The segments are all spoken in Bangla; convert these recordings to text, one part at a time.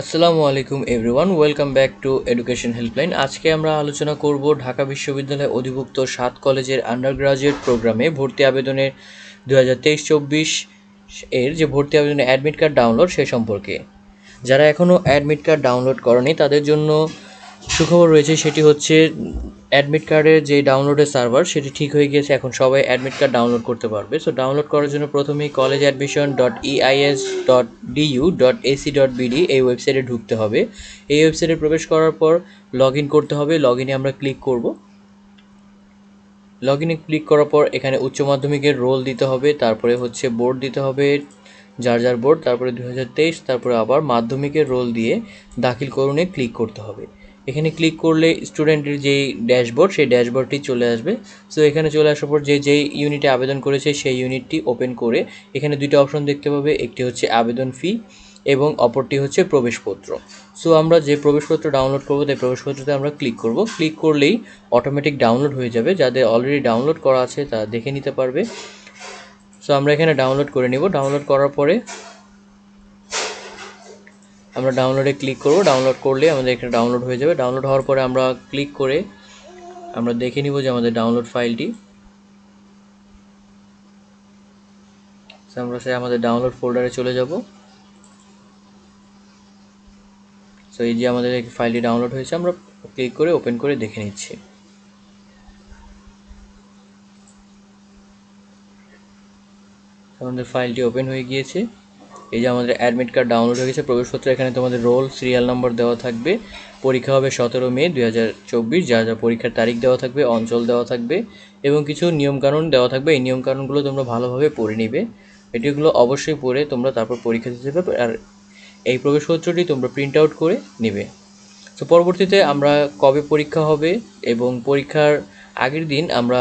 আসসালামু আলাইকুম everyone welcome back to education helpline আজকে আমরা আলোচনা করব ঢাকা বিশ্ববিদ্যালয় অধিভুক্ত সাত কলেজের আন্ডার গ্রাজুয়েট প্রোগ্রামে ভর্তি আবেদনের দু হাজার তেইশ চব্বিশ এর যে ভর্তি আবেদনের অ্যাডমিট কার্ড ডাউনলোড সে সম্পর্কে যারা এখনও অ্যাডমিট কার্ড ডাউনলোড করেনি তাদের জন্য সুখবর রয়েছে সেটি হচ্ছে অ্যাডমিট কার্ডের যে ডাউনলোডের সার্ভার সেটি ঠিক হয়ে গিয়েছে এখন সবাই অ্যাডমিট কার্ড ডাউনলোড করতে পারবে সো ডাউনলোড করার জন্য প্রথমেই college admission dot EIS dot DU dot AC dot BD এই ওয়েবসাইটে ঢুকতে হবে এই ওয়েবসাইটে প্রবেশ করার পর লগ করতে হবে লগ আমরা ক্লিক করব লগ ক্লিক করার পর এখানে উচ্চ মাধ্যমিকের রোল দিতে হবে তারপরে হচ্ছে বোর্ড দিতে হবে যার যার বোর্ড তারপরে দু তারপরে আবার মাধ্যমিকের রোল দিয়ে দাখিল করুনে ক্লিক করতে হবে এখানে ক্লিক করলে স্টুডেন্টের যেই ড্যাশবোর্ড সেই ড্যাশবোর্ডটি চলে আসবে সো এখানে চলে আসার পর যে যেই ইউনিটে আবেদন করেছে সেই ইউনিটটি ওপেন করে এখানে দুইটা অপশন দেখতে পাবে একটি হচ্ছে আবেদন ফি এবং অপরটি হচ্ছে প্রবেশপত্র সো আমরা যে প্রবেশপত্র ডাউনলোড করবো তাই প্রবেশপত্রতে আমরা ক্লিক করব ক্লিক করলেই অটোমেটিক ডাউনলোড হয়ে যাবে যাদের অলরেডি ডাউনলোড করা আছে তা দেখে নিতে পারবে সো আমরা এখানে ডাউনলোড করে নেব ডাউনলোড করার পরে আমরা ডাউনলোডে ক্লিক করব ডাউনলোড করলে আমাদের এখানে ডাউনলোড হয়ে যাবে ডাউনলোড হওয়ার পরে আমরা ক্লিক করে আমরা দেখে নিব যে আমাদের ডাউনলোড ফাইলটি আমরা সে আমাদের ডাউনলোড ফোল্ডারে চলে যাব সো এই যে আমাদের ফাইলটি ডাউনলোড হয়েছে আমরা ক্লিক করে ওপেন করে দেখে নিচ্ছি আমাদের ফাইলটি ওপেন হয়ে গিয়েছে এই যে আমাদের অ্যাডমিট কার্ড ডাউনলোড হয়ে গেছে প্রবেশপত্র এখানে তোমাদের রোল সিরিয়াল নম্বর দেওয়া থাকবে পরীক্ষা হবে সতেরো মে দুই হাজার চব্বিশ যা যা পরীক্ষার তারিখ দেওয়া থাকবে অঞ্চল দেওয়া থাকবে এবং কিছু নিয়মকানুন দেওয়া থাকবে এই নিয়মকানুনগুলো তোমরা ভালোভাবে পড়ে নিবে এটিগুলো অবশ্যই পড়ে তোমরা তারপর পরীক্ষা দিতে পারবে আর এই প্রবেশপত্রটি তোমরা প্রিন্ট আউট করে নিবে তো পরবর্তীতে আমরা কবে পরীক্ষা হবে এবং পরীক্ষার আগের দিন আমরা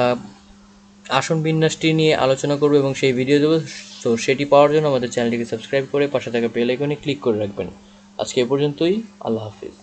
আসন বিন্যাসটি নিয়ে আলোচনা করবো এবং সেই ভিডিও দেবো তো সেটি পাওয়ার জন্য আমাদের চ্যানেলটিকে সাবস্ক্রাইব করে পাশে থাকা বেল আইকনে ক্লিক করে রাখবেন আজকে এ পর্যন্তই আল্লাহ হাফিজ